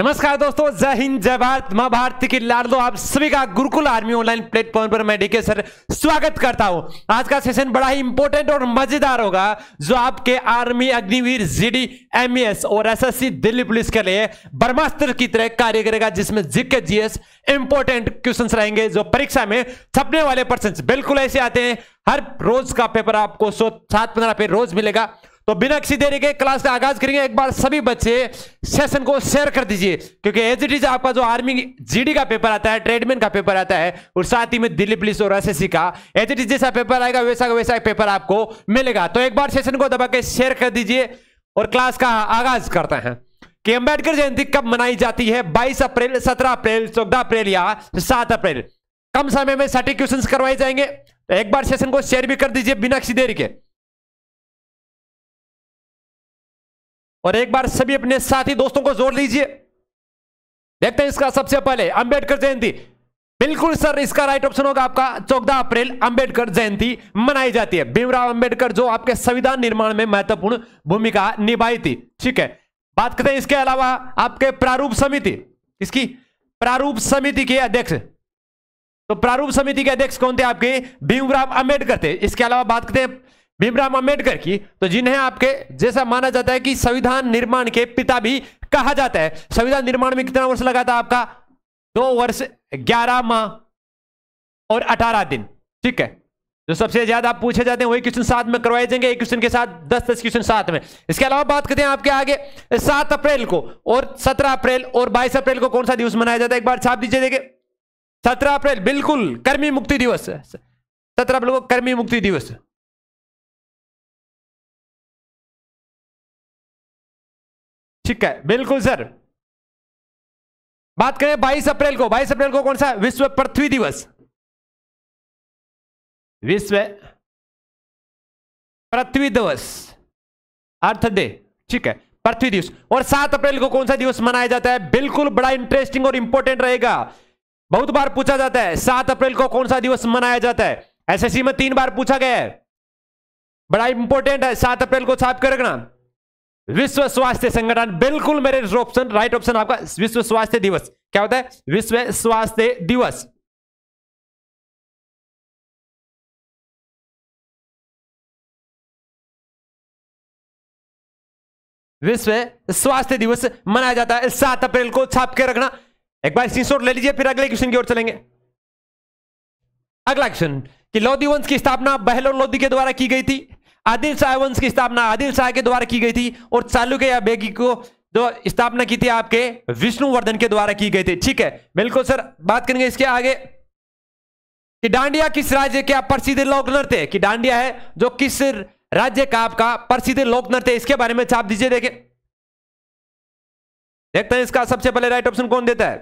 नमस्कार दोस्तों जय हिंद जय भारत मां भारती की दो आप सभी का गुरुकुल आर्मी ऑनलाइन प्लेटफॉर्म पर मैं डीके सर स्वागत करता हूं आज का सेशन बड़ा ही इंपॉर्टेंट और मजेदार होगा जो आपके आर्मी अग्निवीर जीडी एमएस और एसएससी दिल्ली पुलिस के लिए ब्रह्मास्त्र की तरह कार्य करेगा जिसमें जीके जीएस इंपॉर्टेंट क्वेश्चन रहेंगे जो परीक्षा में छपने वाले पर्सन बिल्कुल ऐसे आते हैं हर रोज का पेपर आपको सात पंद्रह पे रोज मिलेगा तो बिना किसी देरी के क्लास का आगाज करेंगे एक बार सभी बच्चे सेशन को शेयर कर दीजिए क्योंकि एज इट इज आपका जो आर्मी जीडी का पेपर आता है ट्रेडमैन का पेपर आता है और साथ ही में दिल्ली पुलिस और एसएससी का एज इट इज जैसा पेपर आएगा वैसा का वैसा पेपर आपको मिलेगा तो एक बार सेशन को दबा के शेयर कर दीजिए और क्लास का आगाज करते हैं कि अंबेडकर जयंती कब मनाई जाती है बाईस अप्रैल सत्रह अप्रैल चौदह अप्रैल या सात अप्रैल कम समय में सटीक क्वेश्चंस करवाए जाएंगे तो एक बार सेशन को शेयर भी कर दीजिए बिना किसी देरी के और एक बार सभी अपने साथी दोस्तों को जोर लीजिए देखते हैं इसका सबसे पहले अंबेडकर जयंती बिल्कुल सर इसका राइट ऑप्शन होगा आपका चौदह अप्रैल अंबेडकर जयंती मनाई जाती है भीमराव अंबेडकर जो आपके संविधान निर्माण में महत्वपूर्ण भूमिका निभाई थी ठीक है बात करते हैं इसके अलावा आपके प्रारूप समिति इसकी प्रारूप समिति के अध्यक्ष तो प्रारूप समिति के अध्यक्ष कौन थे आपके भीमराव अंबेडकर थे इसके अलावा बात करते हैं भीमराव अंबेडकर की तो जिन्हें आपके जैसा माना जाता है कि संविधान निर्माण के पिता भी कहा जाता है संविधान निर्माण में कितना वर्ष लगा था आपका दो वर्ष ग्यारह माह और अठारह दिन ठीक है जो सबसे ज्यादा आप पूछे जाते हैं वही क्वेश्चन साथ में करवाए जाएंगे एक क्वेश्चन के साथ दस दस क्वेश्चन साथ में इसके अलावा बात करते हैं आपके आगे सात अप्रैल को और सत्रह अप्रैल और बाईस अप्रैल को कौन सा दिवस मनाया जाता है एक बार छाप दीजिए देखे सत्रह अप्रैल बिल्कुल कर्मी मुक्ति दिवस सत्रह अप्रैल को कर्मी मुक्ति दिवस ठीक है बिल्कुल सर बात करें 22 अप्रैल को 22 अप्रैल को कौन सा विश्व पृथ्वी दिवस विश्व पृथ्वी दिवस अर्थ डे ठीक है पृथ्वी दिवस और सात अप्रैल को कौन सा दिवस मनाया जाता है बिल्कुल बड़ा इंटरेस्टिंग और इंपॉर्टेंट रहेगा बहुत बार पूछा जाता है सात अप्रैल को कौन सा दिवस मनाया जाता है एसएससी में तीन बार पूछा गया है बड़ा इंपॉर्टेंट है सात अप्रैल को छाप कर रखना विश्व स्वास्थ्य संगठन बिल्कुल मेरे ऑप्शन राइट ऑप्शन आपका विश्व स्वास्थ्य दिवस क्या होता है विश्व स्वास्थ्य दिवस विश्व स्वास्थ्य दिवस मनाया जाता है सात अप्रैल को छाप के रखना एक बार सीसोट ले लीजिए फिर अगले क्वेश्चन की ओर चलेंगे अगला क्वेश्चन कि लोधी वंश की स्थापना बहलोर लोधी के द्वारा की गई थी आदिल शाह वंश की स्थापना आदिल शाह के द्वारा की गई थी और चालुक्य या बेगी को जो स्थापना की थी आपके विष्णुवर्धन के द्वारा की गई थी ठीक है बिल्कुल सर बात करेंगे इसके आगे कि डांडिया किस राज्य के आप प्रसिद्ध लोक नृत्य कि डांडिया है जो किस राज्य का आपका प्रसिद्ध लोक नृत्य इसके बारे में छाप दीजिए देखे देखते हैं इसका सबसे पहले राइट ऑप्शन कौन देता है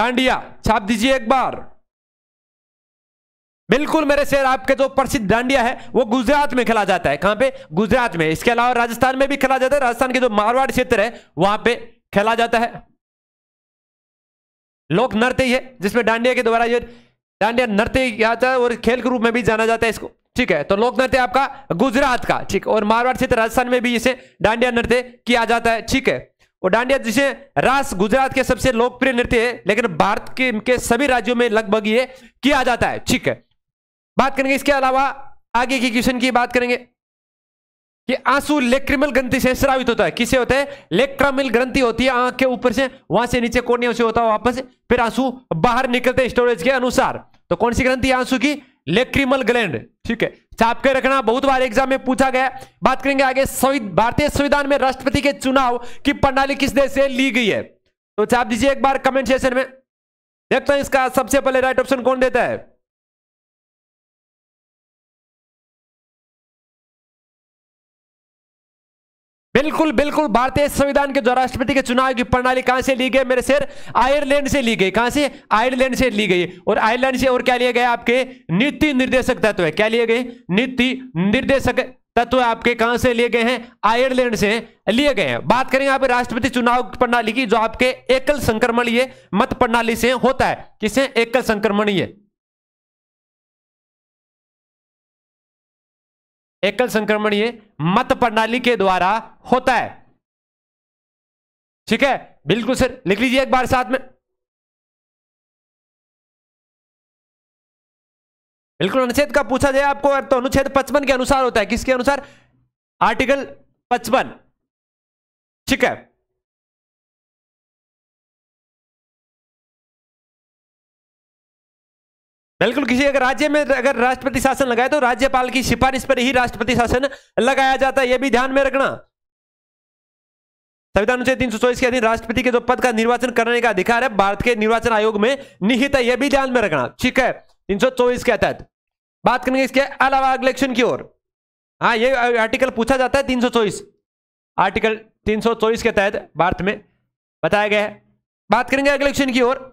डांडिया छाप दीजिए एक बार बिल्कुल मेरे शेर आपके जो प्रसिद्ध डांडिया है वो गुजरात में खेला जाता है कहां पे गुजरात में इसके अलावा राजस्थान में भी खेला जाता है राजस्थान के जो मारवाड़ क्षेत्र है वहां पे खेला जाता है लोक नृत्य है जिसमें डांडिया के द्वारा ये डांडिया नृत्य आता है और खेल के रूप में भी जाना जाता है इसको ठीक है तो लोक नृत्य आपका गुजरात का ठीक और मारवाड़ क्षेत्र राजस्थान में भी इसे डांडिया नृत्य किया जाता है ठीक है और डांडिया जिसे रास गुजरात के सबसे लोकप्रिय नृत्य है लेकिन भारत के, के सभी राज्यों में लगभग ये किया जाता है ठीक है बात करेंगे इसके अलावा आगे की क्वेश्चन की बात करेंगे कि आंसू लेक्रिमल ग्रंथि से स्रावित होता है किसे होता है लेक्रामिल ग्रंथि होती है आंख के ऊपर से वहां से नीचे कोनियों से होता है वापस फिर आंसू बाहर निकलते स्टोरेज के अनुसार तो कौन सी ग्रंथि आंसू की लेक्रिमल ग्लैंड ठीक है छाप के रखना बहुत बार एग्जाम में पूछा गया बात करेंगे आगे भारतीय संविधान में राष्ट्रपति के चुनाव की प्रणाली किस देश से ली गई है तो छाप दीजिए एक बार कमेंट सेशन में देखते हैं इसका सबसे पहले राइट ऑप्शन कौन देता है बिल्कुल बिल्कुल भारतीय संविधान के जो राष्ट्रपति के चुनाव की प्रणाली कहां से ली गई मेरे शेर आयरलैंड से ली गई कहां से आयरलैंड से ली गई और आयरलैंड से और क्या लिए गए आपके नीति निर्देशक तत्व है क्या लिए गए नीति निर्देशक तत्व आपके कहां से लिए गए हैं आयरलैंड से लिए गए हैं बात करें यहाँ पर राष्ट्रपति चुनाव प्रणाली की जो आपके एकल संक्रमणीय मत प्रणाली से होता है किसे एकल संक्रमणीय एकल संक्रमण ये मत प्रणाली के द्वारा होता है ठीक है बिल्कुल सर लिख लीजिए एक बार साथ में बिल्कुल अनुच्छेद का पूछा जाए आपको तो अनुच्छेद पचपन के अनुसार होता है किसके अनुसार आर्टिकल पचपन ठीक है बिल्कुल किसी अगर राज्य में अगर राष्ट्रपति शासन लगाए तो राज्यपाल की सिफारिश पर ही राष्ट्रपति शासन लगाया जाता है यह भी ध्यान में रखना संविधान अनुच्छेद तीन के अधीन राष्ट्रपति के जो पद का निर्वाचन करने का अधिकार है भारत के निर्वाचन आयोग में निहित है यह भी ध्यान में रखना ठीक है तीन के तहत बात करेंगे इसके अलावा इलेक्शन की ओर हाँ ये आर्टिकल पूछा जाता है तीन आर्टिकल तीन के तहत भारत में बताया गया है बात करेंगे अगले इलेक्शन की ओर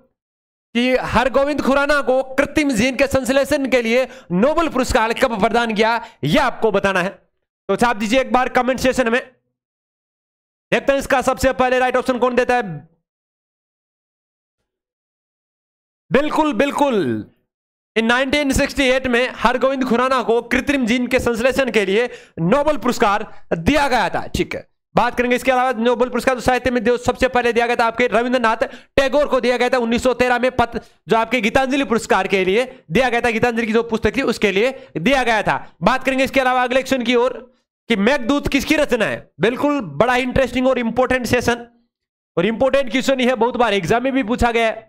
कि हरगोविंद खुराना को कृत्रिम जीन के संश्लेषण के लिए नोबल पुरस्कार कब प्रदान किया यह आपको बताना है तो छाप दीजिए एक बार कमेंट सेशन में देखते हैं इसका सबसे पहले राइट ऑप्शन कौन देता है बिल्कुल बिल्कुल इन 1968 में हरगोविंद खुराना को कृत्रिम जीन के संश्लेषण के लिए नोबल पुरस्कार दिया गया था ठीक है बात करेंगे इसके अलावा नोबल पुरस्कार जो साहित्य में सबसे पहले दिया गया था आपके रविंद्रनाथ टैगोर को दिया गया था 1913 में पत्र जो आपके गीतांजलि पुरस्कार के लिए दिया गया था गीतांजलि की जो पुस्तक थी उसके लिए दिया गया था बात करेंगे इसके अलावा अगले क्वेश्चन की ओर कि मैकदूत किसकी रचना है बिल्कुल बड़ा इंटरेस्टिंग और इंपोर्टेंट सेशन और इंपोर्टेंट क्वेश्चन है बहुत बार एग्जाम में भी पूछा गया है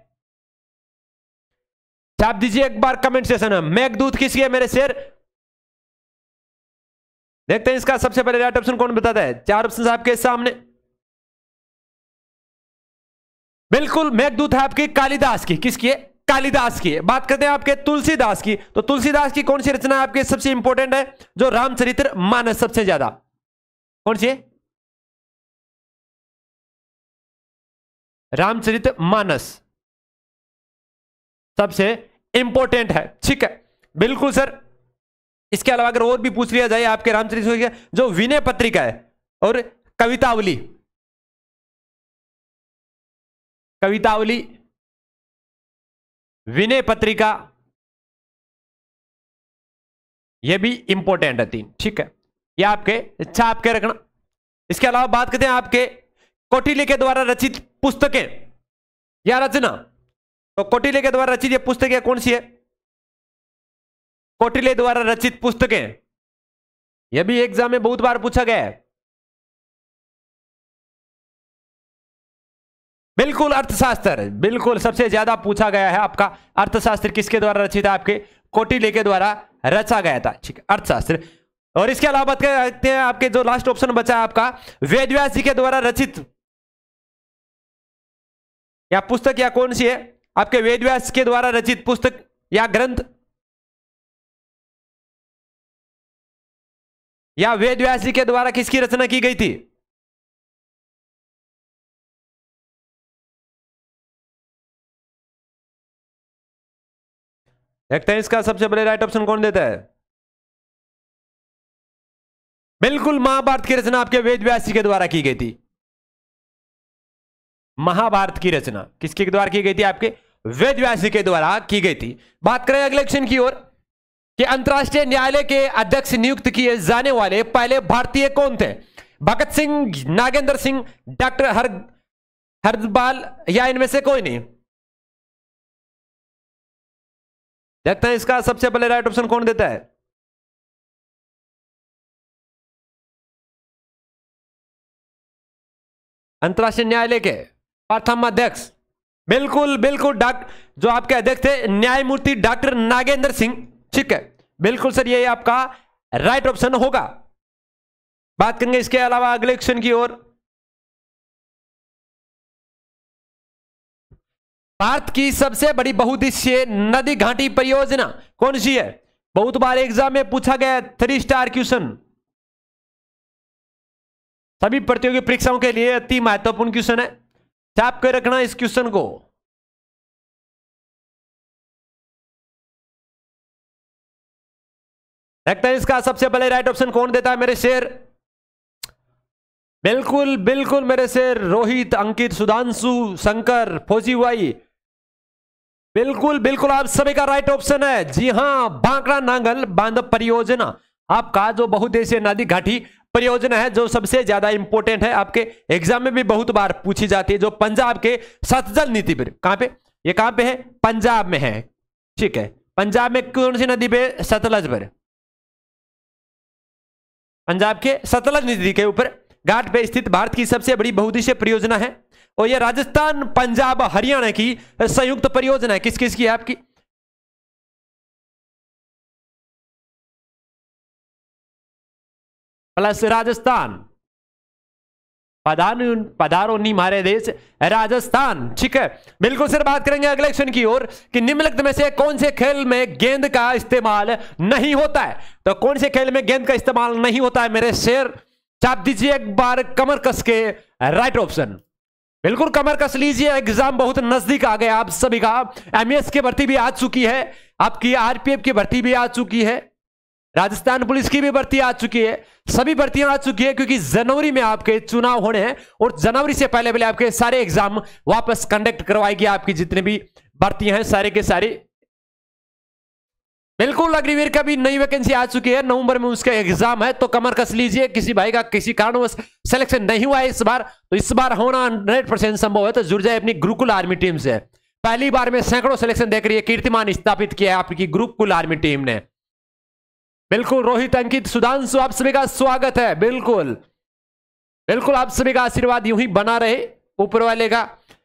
छाप दीजिए एक बार कमेंट सेशन में मैकदूत किसकी है मेरे शेर देखते हैं इसका सबसे पहले राइट ऑप्शन कौन बताता है चार ऑप्शन आपके सामने बिल्कुल मेघदूत है आपकी कालिदास की किसकी है कालिदास की है बात करते हैं आपके तुलसीदास की तो तुलसीदास की कौन सी रचना आपके सबसे इंपॉर्टेंट है जो रामचरित्र मानस सबसे ज्यादा कौन सी रामचरित मानस सबसे इंपॉर्टेंट है ठीक है बिल्कुल सर इसके अलावा अगर और भी पूछ लिया जाए आपके रामचरित जो विनय पत्रिका है और कवितावली कवितावली विनय पत्रिका यह भी इंपॉर्टेंट है तीन ठीक है यह आपके इच्छा आपके रखना इसके अलावा बात करते हैं आपके कोटिले के द्वारा रचित पुस्तकें या रचना तो कोटिले के द्वारा रचित यह पुस्तकें कौन सी है कोटिले द्वारा रचित पुस्तकें यह भी एग्जाम में बहुत बार पूछा गया है बिल्कुल अर्थशास्त्र बिल्कुल सबसे ज्यादा पूछा गया है आपका अर्थशास्त्र किसके द्वारा रचित है आपके कोटिले के द्वारा रचा गया था ठीक अर्थशास्त्र और इसके अलावा बात करते हैं आपके जो लास्ट ऑप्शन बचा है आपका वेद व्यास जी के द्वारा रचित या पुस्तक या कौन सी है आपके वेद व्यास के द्वारा रचित पुस्तक या ग्रंथ या वेद व्यास जी के द्वारा किसकी रचना की गई थी इकतीस का सबसे बड़े राइट ऑप्शन कौन देता है बिल्कुल महाभारत की रचना आपके वेद व्यास जी के द्वारा की गई थी महाभारत की रचना किसके द्वारा की गई थी आपके वेद व्यास जी के द्वारा की गई थी बात करें अगले क्वेश्चन की ओर कि अंतर्राष्ट्रीय न्यायालय के अध्यक्ष नियुक्त किए जाने वाले पहले भारतीय कौन थे भगत सिंह नागेंद्र सिंह डॉक्टर हर हरदबाल या इनमें से कोई नहीं देखते हैं इसका सबसे पहले राइट ऑप्शन कौन देता है अंतर्राष्ट्रीय न्यायालय के प्रथम अध्यक्ष बिल्कुल बिल्कुल डॉक्टर जो आपके अध्यक्ष थे न्यायमूर्ति डॉक्टर नागेंद्र सिंह ठीक है बिल्कुल सर ये आपका राइट ऑप्शन होगा बात करेंगे इसके अलावा अगले क्वेश्चन की ओर भारत की सबसे बड़ी बहुदिश्य नदी घाटी परियोजना कौन सी है बहुत बार एग्जाम में पूछा गया थ्री स्टार क्वेश्चन सभी प्रतियोगी परीक्षाओं के लिए अति महत्वपूर्ण क्वेश्चन है छाप कर रखना इस क्वेश्चन को लगता है इसका सबसे पहले राइट ऑप्शन कौन देता है मेरे शेर बिल्कुल बिल्कुल मेरे शेर रोहित अंकित सुधांशु शंकर फौजी भाई बिल्कुल बिल्कुल आप सभी का राइट ऑप्शन है जी हाँ बांकड़ा नांगल बांध परियोजना आपका जो बहुदेशीय नदी घाटी परियोजना है जो सबसे ज्यादा इंपॉर्टेंट है आपके एग्जाम में भी बहुत बार पूछी जाती है जो पंजाब के सतजल नीति पर कहां पे ये कहां पे है पंजाब में है ठीक है पंजाब में कौन सी नदी पे सतलज पर पंजाब के सतलज नदी के ऊपर घाट पे स्थित भारत की सबसे बड़ी बहुदिशीय परियोजना है और यह राजस्थान पंजाब हरियाणा की संयुक्त परियोजना है किस किस की है आपकी प्लस राजस्थान पधारो पदारोनी हमारे देश राजस्थान ठीक है बिल्कुल सर बात करेंगे अगले क्वेश्चन की ओर कि निम्नलिखित में से कौन से खेल में गेंद का इस्तेमाल नहीं होता है तो कौन से खेल में गेंद का इस्तेमाल नहीं होता है मेरे शेर चाप दीजिए एक बार कमर कस के राइट ऑप्शन बिल्कुल कमर कस लीजिए एग्जाम बहुत नजदीक आ गया आप सभी का एमएस की भर्ती भी आ चुकी है आपकी आरपीएफ की भर्ती भी आ चुकी है राजस्थान पुलिस की भी भर्ती आ चुकी है सभी भर्तियां आ चुकी है क्योंकि जनवरी में आपके चुनाव होने हैं और जनवरी से पहले पहले आपके सारे एग्जाम वापस कंडक्ट करवाएगी आपकी जितने भी भर्तियां हैं सारे के सारे बिल्कुल अग्निवीर का भी नई वैकेंसी आ चुकी है नवंबर में उसका एग्जाम है तो कमर कस लीजिए किसी भाई का किसी कारणवश सिलेक्शन नहीं हुआ है इस बार तो इस बार होना हंड्रेड परसेंट संभव है तो जुड़ जाए अपनी गुरुकुल आर्मी टीम से पहली बार में सैकड़ों सिलेक्शन देख रही है कीर्तिमान स्थापित किया है आपकी गुरुकुल आर्मी टीम ने बिल्कुल रोहित अंकित सुधांशु आप सभी का स्वागत है बिल्कुल बिल्कुल आप सभी का आशीर्वाद यू ही बना रहे ऊपर वाले का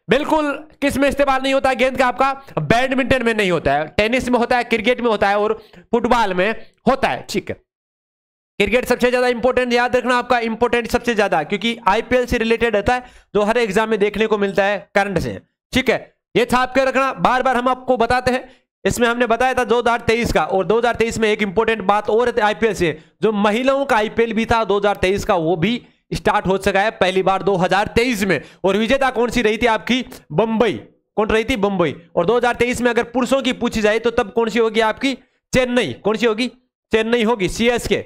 बिल्कुल किस में इस्तेमाल नहीं होता गेंद का आपका बैडमिंटन में नहीं होता है टेनिस में होता है क्रिकेट में होता है और फुटबॉल में होता है ठीक है क्रिकेट सबसे ज्यादा इंपॉर्टेंट याद रखना आपका इंपॉर्टेंट सबसे ज्यादा क्योंकि आईपीएल से रिलेटेड रहता है जो तो हर एग्जाम में देखने को मिलता है करंट से ठीक है ये छाप के रखना बार बार हम आपको बताते हैं इसमें हमने बताया था 2023 का और 2023 में एक इंपॉर्टेंट बात और आईपीएल से जो महिलाओं का आईपीएल भी था 2023 का वो भी स्टार्ट हो सका है पहली बार 2023 में और विजेता कौन सी रही थी आपकी बंबई कौन रही थी बंबई और 2023 में अगर पुरुषों की पूछी जाए तो तब कौन सी होगी आपकी चेन्नई कौन सी होगी चेन्नई होगी के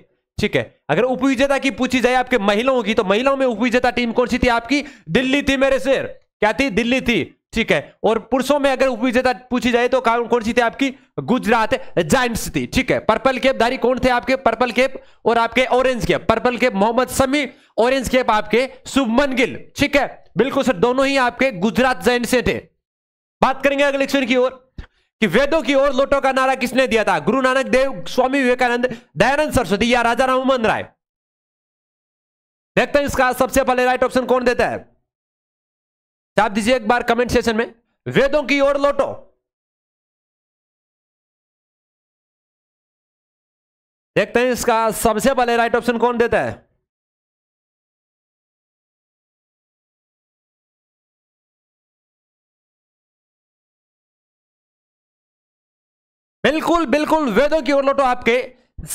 ठीक है अगर उपविजेता की पूछी जाए आपके महिलाओं की तो महिलाओं में उपविजेता टीम कौन सी थी आपकी दिल्ली थी मेरे शेर क्या थी दिल्ली थी ठीक है और पुरुषों में अगर उपविजेता पूछी जाए तो कौन कौन सी थी आपकी गुजरात जाइंट्स थी ठीक है पर्पल केप धारी कौन थे आपके पर्पल केप और आपके orange cap purple cap Mohammed Shami orange cap आपके शुभमन गिल ठीक है बिल्कुल सर दोनों ही आपके गुजरात जैन से थे बात करेंगे अगले क्वेश्चन की ओर कि वेदों की ओर लोटो का नारा किसने दिया था गुरु नानक देव स्वामी विवेकानंद दयानंद सरस्वती या राजा राम राय देखते हैं इसका सबसे पहले राइट ऑप्शन कौन देता है ताप तो दीजिए एक बार कमेंट सेशन में वेदों की ओर लौटो देखते हैं इसका सबसे पहले राइट ऑप्शन कौन देता है बिल्कुल बिल्कुल वेदों की ओर लौटो आपके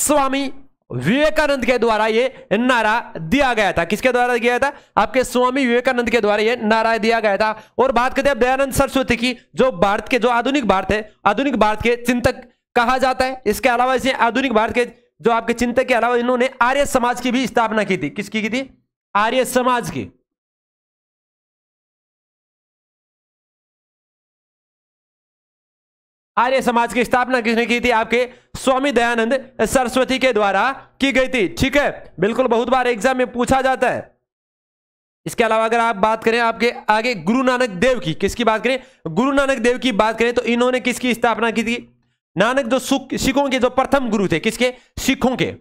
स्वामी विवेकानंद के द्वारा ये नारा दिया गया था किसके द्वारा दिया था आपके स्वामी विवेकानंद के द्वारा ये नारा दिया गया था और बात करते हैं दयानंद सरस्वती की जो भारत के जो आधुनिक भारत है आधुनिक भारत के चिंतक कहा जाता है इसके अलावा इसे आधुनिक भारत के जो आपके चिंतक के अलावा इन्होंने आर्य समाज की भी स्थापना की थी किसकी की थी आर्य समाज की आर्य समाज की स्थापना किसने की थी आपके स्वामी दयानंद सरस्वती के द्वारा की गई थी ठीक है बिल्कुल बहुत बार एग्जाम में पूछा जाता है इसके अलावा अगर आप बात करें आपके आगे गुरु नानक देव की किसकी बात करें गुरु नानक देव की बात करें तो इन्होंने किसकी स्थापना की थी नानक जो सिखों के जो प्रथम गुरु थे किसके सिखों के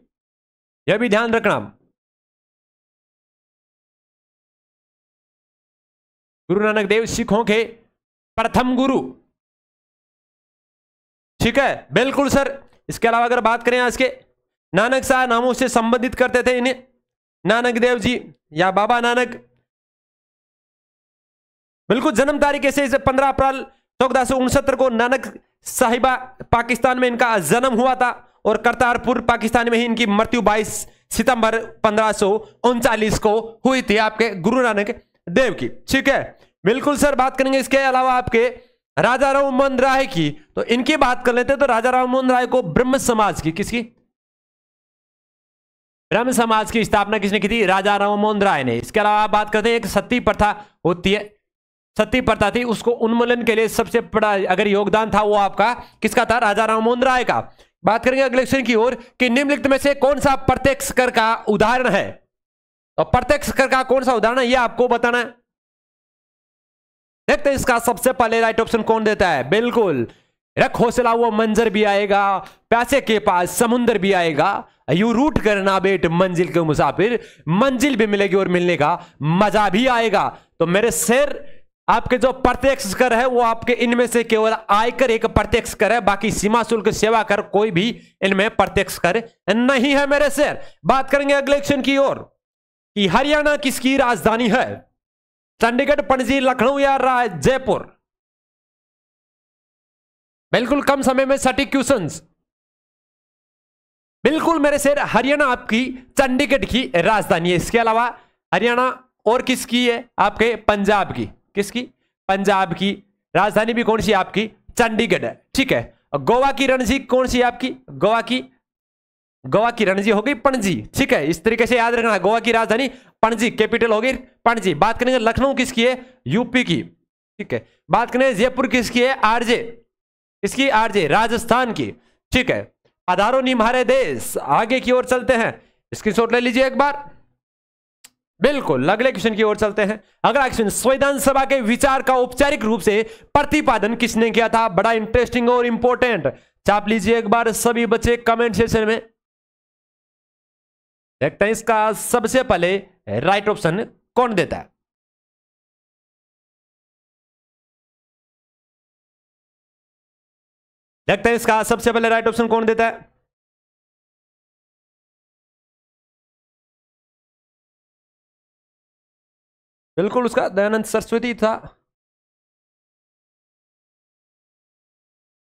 यह भी ध्यान रखना गुरु नानक देव सिखों के प्रथम गुरु ठीक है बिल्कुल सर इसके अलावा अगर बात करें आज के नानक शाह नामों से संबंधित करते थे इन्हें नानक देव जी या बाबा नानक बिल्कुल जन्म तारीख ऐसे पंद्रह अप्रैल चौदह सौ उनसत्तर को नानक साहिबा पाकिस्तान में इनका जन्म हुआ था और करतारपुर पाकिस्तान में ही इनकी मृत्यु 22 सितंबर पंद्रह को हुई थी आपके गुरु नानक देव की ठीक है बिल्कुल सर बात करेंगे इसके अलावा आपके राजा राम मोहन राय की तो इनकी बात कर लेते तो राजा राम मोहन राय को ब्रह्म समाज की किसकी ब्रह्म समाज की स्थापना किसने की थी राजा राम मोहन राय ने इसके अलावा बात करते हैं एक सती प्रथा होती है सती प्रथा थी उसको उन्मूलन के लिए सबसे बड़ा अगर योगदान था वो आपका किसका था राजा राम मोहन राय का बात करेंगे अगले क्वेश्चन की ओर कि निम्नलिखित में से कौन सा प्रत्यक्ष कर का उदाहरण है और तो प्रत्यक्ष कर का कौन सा उदाहरण है यह आपको बताना है देखते हैं इसका सबसे पहले राइट ऑप्शन कौन देता है बिल्कुल रख हौसला वो मंजर भी आएगा पैसे के पास समुंदर भी आएगा यू रूट करना बेट मंजिल के मुसाफिर मंजिल भी मिलेगी और मिलने का मजा भी आएगा तो मेरे शेर आपके जो प्रत्यक्ष कर है वो आपके इनमें से केवल आयकर एक प्रत्यक्ष कर है बाकी सीमा शुल्क सेवा कर कोई भी इनमें प्रत्यक्ष कर नहीं है मेरे शेर बात करेंगे अगले एक्शन की ओर कि हरियाणा किसकी राजधानी है चंडीगढ़ पणजी लखनऊ या जयपुर बिल्कुल कम समय में सटीक क्वेश्चन बिल्कुल मेरे शेर हरियाणा आपकी चंडीगढ़ की राजधानी है इसके अलावा हरियाणा और किसकी है आपके पंजाब की किसकी पंजाब की राजधानी भी कौन सी आपकी चंडीगढ़ है ठीक है गोवा की रणजी कौन सी आपकी गोवा की गोवा की रणजी हो गई पणजी ठीक है इस तरीके से याद रखना गोवा की राजधानी पणजी कैपिटल हो गई पणजी बात करेंगे लखनऊ किसकी है यूपी की ठीक है बात करें जयपुर किसकी है आरजे इसकी आरजे राजस्थान की ठीक है आधारो नी मारे देश आगे की ओर चलते हैं स्क्रीनशॉट ले लीजिए एक बार बिल्कुल अगले क्वेश्चन की ओर चलते हैं अगला क्वेश्चन संविधान सभा के विचार का औपचारिक रूप से प्रतिपादन किसने किया था बड़ा इंटरेस्टिंग और इंपोर्टेंट चाप लीजिए एक बार सभी बच्चे कमेंट सेशन में देखते हैं इसका सबसे पहले राइट ऑप्शन कौन देता है देखते हैं इसका सबसे पहले राइट ऑप्शन कौन देता है बिल्कुल उसका दयानंद सरस्वती था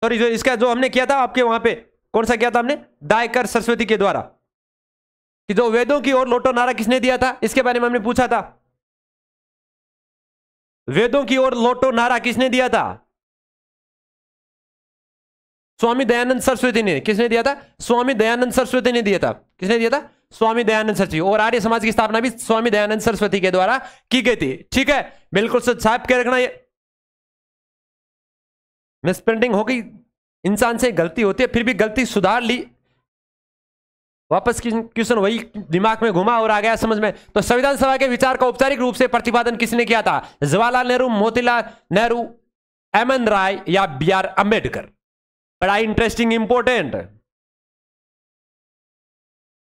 सॉरी जो इसका जो हमने किया था आपके वहां पे कौन सा किया था हमने दायकर सरस्वती के द्वारा कि जो वेदों की ओर लोटो नारा किसने दिया था इसके बारे में हमने पूछा था वेदों की ओर लोटो नारा किसने दिया था स्वामी दयानंद सरस्वती ने किसने दिया था स्वामी दयानंद सरस्वती ने दिया था किसने दिया था स्वामी दयानंद सरस्वती और आर्य समाज की स्थापना भी स्वामी दयानंद सरस्वती के द्वारा की गई थी ठीक है बिल्कुल सच छाप के रखना ये मिसप्रिंटिंग हो गई इंसान से गलती होती है फिर भी गलती सुधार ली वापस क्वेश्चन वही दिमाग में घुमा और आ गया समझ में तो संविधान सभा के विचार का औपचारिक रूप से प्रतिपादन किसने किया था जवाहरलाल नेहरू मोतीलाल नेहरू एम एन राय या बी आर अंबेडकर बड़ा इंटरेस्टिंग इंपोर्टेंट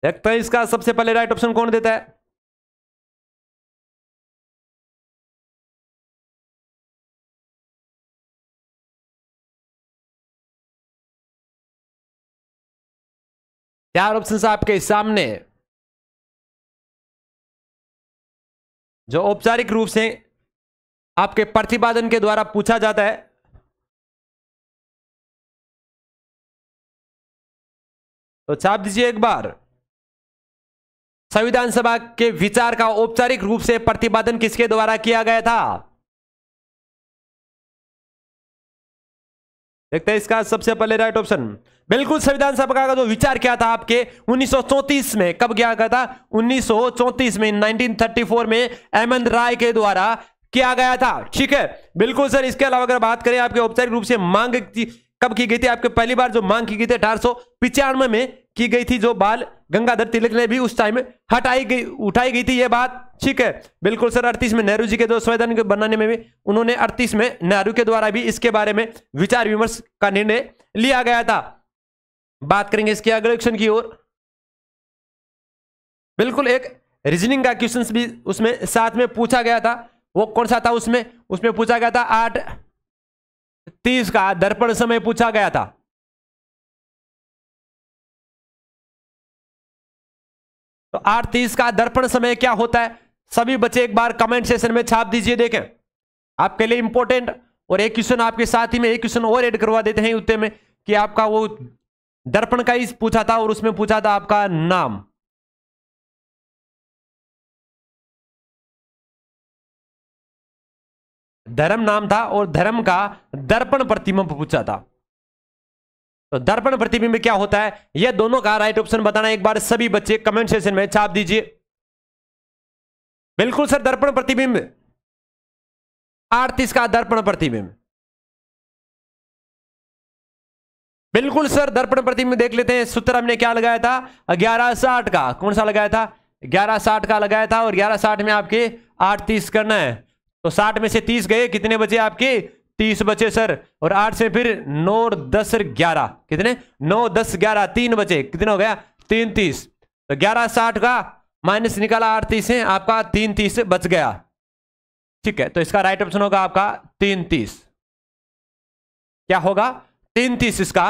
देखते हैं इसका सबसे पहले राइट ऑप्शन कौन देता है चार ऑप्शन आपके सामने जो औपचारिक रूप से आपके प्रतिपादन के द्वारा पूछा जाता है तो छाप दीजिए एक बार संविधान सभा के विचार का औपचारिक रूप से प्रतिपादन किसके द्वारा किया गया था देखते हैं इसका सबसे पहले राइट ऑप्शन बिल्कुल संविधान सभा का जो विचार क्या था आपके 1934 में कब क्या गया था 1934 में 1934 में एमन राय के द्वारा किया गया था ठीक है बिल्कुल सर इसके अलावा अगर बात करें आपके औपचारिक रूप से मांग कब की गई थी आपके पहली बार जो मांग की गई थी अठारह में की गई थी जो बाल गंगाधर तिलक ने भी उस टाइम हटाई गई उठाई गई थी ये बात ठीक है बिल्कुल सर अड़तीस में नेहरू जी के जो संविधान बनाने में भी उन्होंने अड़तीस में नेहरू के द्वारा भी इसके बारे में विचार विमर्श का निर्णय लिया गया था बात करेंगे इसके अगले क्वेश्चन की ओर बिल्कुल एक रीजनिंग का क्वेश्चन भी उसमें साथ में पूछा गया था वो कौन सा था उसमें उसमें पूछा गया था आठ तीस का दर्पण समय पूछा गया था तो आठ तीस का दर्पण समय क्या होता है सभी बच्चे एक बार कमेंट सेशन में छाप दीजिए देखें आपके लिए इंपॉर्टेंट और एक क्वेश्चन आपके साथ ही में एक क्वेश्चन और एड करवा देते हैं उत्तर में कि आपका वो दर्पण का ही पूछा था और उसमें पूछा था आपका नाम धर्म नाम था और धर्म का दर्पण प्रतिमा पूछा था तो दर्पण प्रतिबिंब क्या होता है यह दोनों का राइट ऑप्शन बताना एक बार सभी बच्चे कमेंट सेशन में छाप दीजिए बिल्कुल सर दर्पण प्रतिबिंब आड़तीस का दर्पण प्रतिबिंब बिल्कुल सर दर्पण प्रतिबिंब देख लेते हैं सूत्र हमने क्या लगाया था ग्यारह साठ का कौन सा लगाया था ग्यारह साठ का लगाया था और ग्यारह साठ में आपके आठ तीस करना है तो साठ में से तीस गए कितने बचे आपके तीस बचे सर और आठ से फिर नौ दस ग्यारह कितने नौ दस ग्यारह तीन बचे कितने हो गया तीन तीस तो ग्यारह साठ का माइनस निकाला आठ तीस है आपका तीन तीस बच गया ठीक है तो इसका राइट ऑप्शन होगा आपका तीन तीस क्या होगा तीन तीस इसका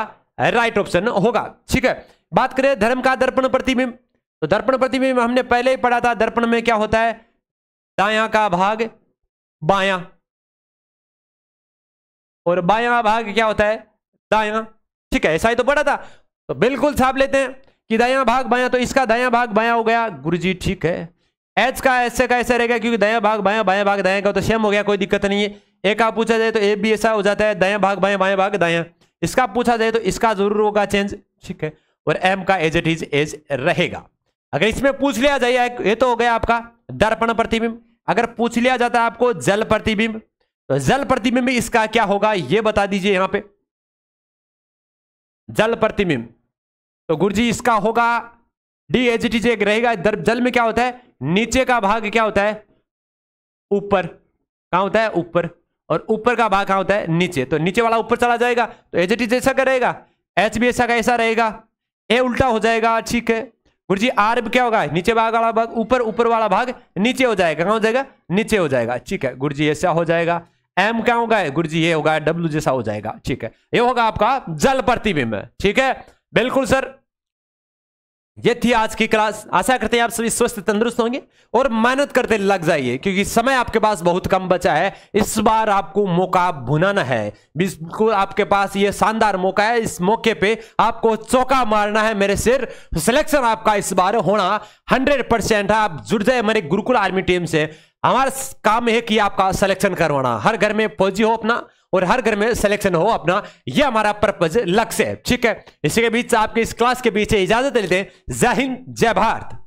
राइट ऑप्शन होगा ठीक है बात करें धर्म का दर्पण प्रतिबिंब तो दर्पण प्रतिबिंब हमने पहले ही पढ़ा था दर्पण में क्या होता है दाया का भाग बाया और बाया भाग क्या होता है दाया ठीक है ऐसा ही तो पढ़ा था तो बिल्कुल छाप लेते हैं कि दाया भाग बाया तो इसका दाया भाग बाया हो गया गुरु जी ठीक है एच का ऐसे का ऐसा रहेगा क्योंकि दया भाग बाया बाया भाग दाया का तो सेम हो गया कोई दिक्कत नहीं है ए का पूछा जाए तो ए भी ऐसा हो जाता है दया भाग बाया बाया भाग दाया इसका पूछा जाए तो इसका जरूर होगा चेंज ठीक है और एम का एज इट इज एज रहेगा अगर इसमें पूछ लिया जाए ये तो हो गया आपका दर्पण प्रतिबिंब अगर पूछ लिया जाता है आपको जल प्रतिबिंब तो जल प्रतिबिंब इसका क्या होगा यह बता दीजिए यहां पे जल प्रतिबिंब तो गुरुजी इसका होगा डी एच टी जे रहेगा जल में क्या होता है नीचे का भाग क्या होता है ऊपर कहा होता है ऊपर और ऊपर का भाग कहा होता है नीचे तो नीचे वाला ऊपर चला जाएगा तो एच टी जैसा का रहेगा एच बी ऐसा का ऐसा रहेगा ए उल्टा हो जाएगा ठीक है गुरु जी आर क्या होगा नीचे भाग वाला भाग ऊपर ऊपर वाला भाग नीचे हो जाएगा कहा हो जाएगा नीचे हो जाएगा ठीक है गुरु जी ऐसा हो जाएगा एम क्या होगा गुरु जी ये होगा डब्ल्यू जैसा हो जाएगा ठीक है ये होगा आपका जल प्रतिबिंब ठीक है बिल्कुल सर ये थी आज की क्लास आशा करते हैं आप सभी स्वस्थ तंदुरुस्त होंगे और मेहनत करते लग जाइए क्योंकि समय आपके पास बहुत कम बचा है इस बार आपको मौका भुनाना है बिल्कुल आपके पास ये शानदार मौका है इस मौके पे आपको चौका मारना है मेरे सिर सिलेक्शन आपका इस बार होना 100 परसेंट है आप जुड़ जाए मेरे गुरुकुल आर्मी टीम से हमारा काम है कि आपका सिलेक्शन करवाना हर घर में फौजी हो अपना और हर घर में सिलेक्शन हो अपना ये हमारा पर्पज लक्ष्य है ठीक है इसी के बीच आपके इस क्लास के बीच इजाजत लेते हैं जय हिंद जय भारत